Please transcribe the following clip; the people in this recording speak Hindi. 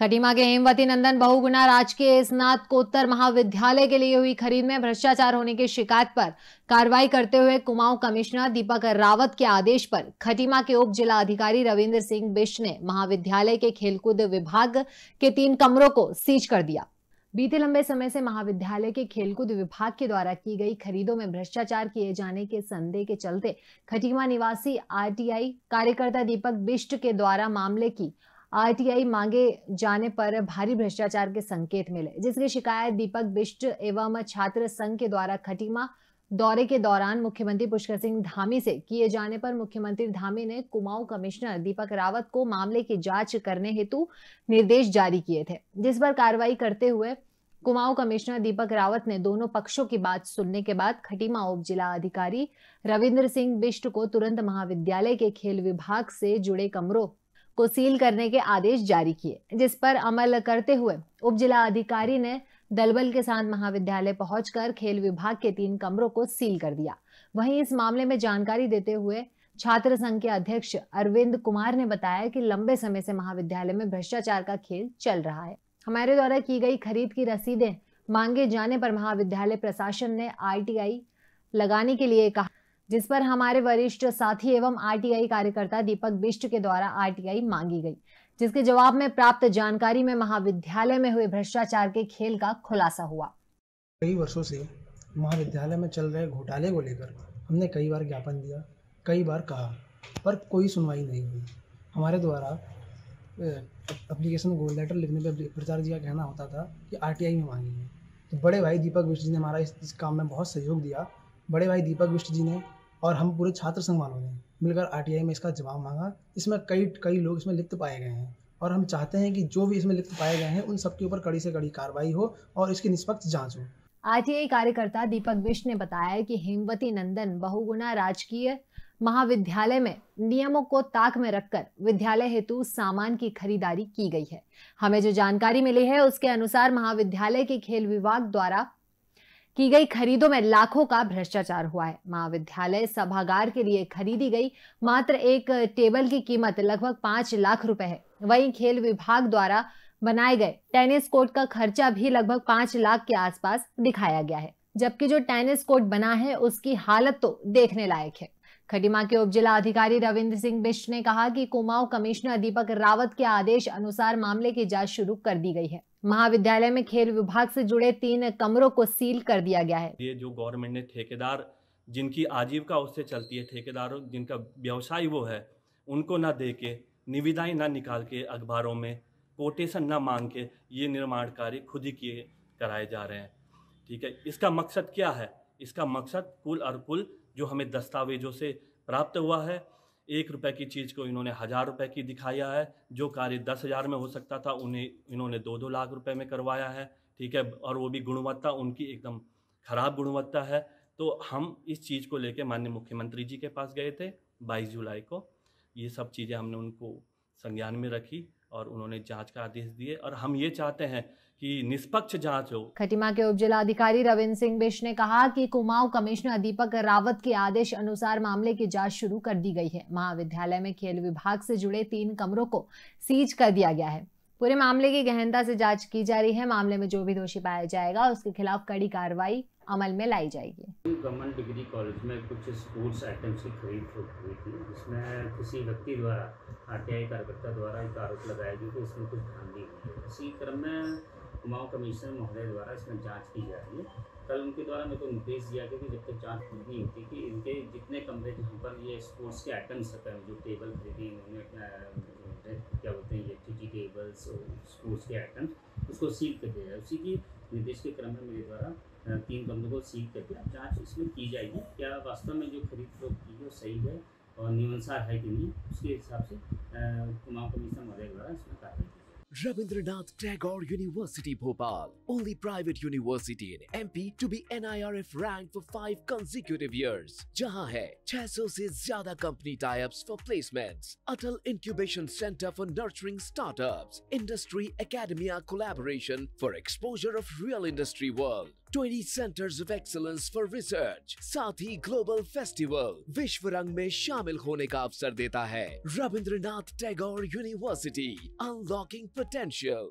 खटीमा के हेमवती नंदन बहुगुना राजकीय स्नातकोत्तर महाविद्यालय के लिए हुई खरीद में भ्रष्टाचार होने की शिकायत पर कार्रवाई करते हुए कुमाऊं कमिश्नर दीपक रावत के आदेश पर खटीमा के उप जिला अधिकारी रविंद्र सिंह बिश ने महाविद्यालय के खेलकूद विभाग के तीन कमरों को सीज कर दिया बीते लंबे समय से महाविद्यालय के खेलकूद विभाग के द्वारा की गई खरीदों में भ्रष्टाचार किए जाने के संदेह के चलते खटीमा निवासी आरटीआई कार्यकर्ता दीपक बिष्ट के द्वारा मामले की आरटीआई मांगे जाने पर भारी भ्रष्टाचार के संकेत मिले जिसकी शिकायत दीपक बिष्ट एवं छात्र संघ के द्वारा खटीमा दौरे के दौरान मुख्यमंत्री पुष्कर सिंह धामी से किए जाने पर मुख्यमंत्री धामी ने कुमाऊं कमिश्नर दीपक रावत को मामले की जांच करने हेतु निर्देश जारी किए थे जिस पर कार्रवाई करते हुए कुमाऊं कमिश्नर दीपक रावत ने दोनों पक्षों की बात सुनने के बाद खटीमा उप जिला अधिकारी रविंद्र सिंह बिष्ट को तुरंत महाविद्यालय के खेल विभाग से जुड़े कमरों को सील करने के आदेश जारी किए जिस पर अमल करते हुए उप जिला अधिकारी ने दलबल के साथ महाविद्यालय पहुंचकर खेल विभाग के तीन कमरों को सील कर दिया वहीं इस मामले में जानकारी देते हुए छात्र संघ के अध्यक्ष अरविंद कुमार ने बताया कि लंबे समय से महाविद्यालय में भ्रष्टाचार का खेल चल रहा है हमारे द्वारा की गई खरीद की रसीदें मांगे जाने पर महाविद्यालय प्रशासन ने आई लगाने के लिए कहा जिस पर हमारे वरिष्ठ साथी एवं आरटीआई कार्यकर्ता दीपक बिष्ट के द्वारा आरटीआई मांगी गई जिसके जवाब में प्राप्त जानकारी में महाविद्यालय में हुए भ्रष्टाचार के खेल का खुलासा हुआ कई वर्षों से महाविद्यालय में चल रहे घोटाले को लेकर हमने कई बार ज्ञापन दिया कई बार कहा पर कोई सुनवाई नहीं हुई हमारे द्वारा एप्लीकेशन गोल लेटर लिखने पर प्रचार जी का कहना होता था कि आरटीआई में मांगी है तो बड़े भाई दीपक विष्ट जी ने हमारा इस, इस काम में बहुत सहयोग दिया बड़े भाई दीपक बिष्ट जी ने और हम पूरे छात्र संघ वालों ने मिलकर आर में इसका जवाब मांगा इसमें कई कई लोग इसमें लिप्त पाए गए हैं और हम चाहते हैं कि जो भी इसमें लिप्त पाए गए हैं उन सबके ऊपर कड़ी से कड़ी कार्रवाई हो और इसकी निष्पक्ष जांच हो आर कार्यकर्ता दीपक विश ने बताया कि हेमवती नंदन बहुगुणा राजकीय महाविद्यालय में नियमों को ताक में रखकर विद्यालय हेतु सामान की खरीदारी की गई है हमें जो जानकारी मिली है उसके अनुसार महाविद्यालय के खेल विभाग द्वारा की गई खरीदों में लाखों का भ्रष्टाचार हुआ है महाविद्यालय सभागार के लिए खरीदी गई मात्र एक टेबल की कीमत लगभग पांच लाख रुपए है वहीं खेल विभाग द्वारा बनाए गए टेनिस कोर्ट का खर्चा भी लगभग पांच लाख के आसपास दिखाया गया है जबकि जो टेनिस कोर्ट बना है उसकी हालत तो देखने लायक है खटीमा के उपजिला अधिकारी रविंद्र सिंह बिश्ट ने कहा कि कुमाऊं कमिश्नर दीपक रावत के आदेश अनुसार मामले की जांच शुरू कर दी गई है महाविद्यालय में खेल विभाग से जुड़े तीन कमरों को सील कर दिया गया है ये जो गवर्नमेंट ने ठेकेदार जिनकी आजीविका उससे चलती है ठेकेदारों जिनका व्यवसाय वो है उनको ना दे के निविदाएं ना निकाल के अखबारों में कोटेशन ना मांग के ये निर्माण कार्य खुद ही किए कराए जा रहे हैं ठीक है इसका मकसद क्या है इसका मकसद कुल और कुल जो हमें दस्तावेजों से प्राप्त हुआ है एक रुपए की चीज़ को इन्होंने हज़ार रुपए की दिखाया है जो कार्य दस हज़ार में हो सकता था उन्हें इन्होंने दो दो लाख रुपए में करवाया है ठीक है और वो भी गुणवत्ता उनकी एकदम ख़राब गुणवत्ता है तो हम इस चीज़ को लेकर माननीय मुख्यमंत्री जी के पास गए थे बाईस जुलाई को ये सब चीज़ें हमने उनको संज्ञान में रखी और उन्होंने जांच का आदेश दिए और हम ये चाहते हैं कि निष्पक्ष जांच हो खटीमा के उप रविंद्र सिंह बिश ने कहा कि कुमाऊं कमिश्नर दीपक रावत के आदेश अनुसार मामले की जांच शुरू कर दी गई है महाविद्यालय में खेल विभाग से जुड़े तीन कमरों को सीज कर दिया गया है पूरे मामले की गहनता से जांच की जा रही है मामले में जो भी दोषी पाया जाएगा उसके खिलाफ कड़ी कार्रवाई अमल में लाई जाएगी गवर्नमेंट डिग्री कॉलेज में कुछ स्पोर्ट्स आइटम्स की खरीद हुई थी जिसमें किसी व्यक्ति द्वारा आर टी आई कार्यकर्ता द्वारा एक आरोप लगाया गया कि इसमें कुछ ध्यान दी गई इसी क्रम में कुमाऊँ कमिश्नर महोदय द्वारा इसमें जाँच की जा रही है कल उनके द्वारा मेरे को निर्देश दिया गया कि जब तक जाँच पूरी नहीं होती कि इनके जितने कमरे जहाँ पर ये स्पोर्ट्स के आइटम्स जो टेबल खरीदी उन्होंने क्या बोलते हैं इलेक्ट्रिसिटी टेबल्स स्पोर्ट्स के आइटम्स उसको सील कर दिया जाए उसी की निर्देश के क्रम में मेरे द्वारा तीन कंपनियों को सील करके अब जाँच इसमें की जाएगी क्या वास्तव में जो खरीद फरोख की है वो सही है और नियमानुसार है कि नहीं उसके हिसाब से चुनाव कमीशन महोदय द्वारा इसमें कार्रवाई की Rabindranath Tagore University Bhopal, only private university in MP to be NIRF ranked for 5 consecutive years. jahan hai 600 se zyada company tie-ups for placements, Atal Incubation Center for nurturing startups, industry academia collaboration for exposure of real industry world. Twenty centers of excellence for research साथ ही ग्लोबल फेस्टिवल विश्व रंग में शामिल होने का अवसर देता है Rabindranath Tagore University unlocking potential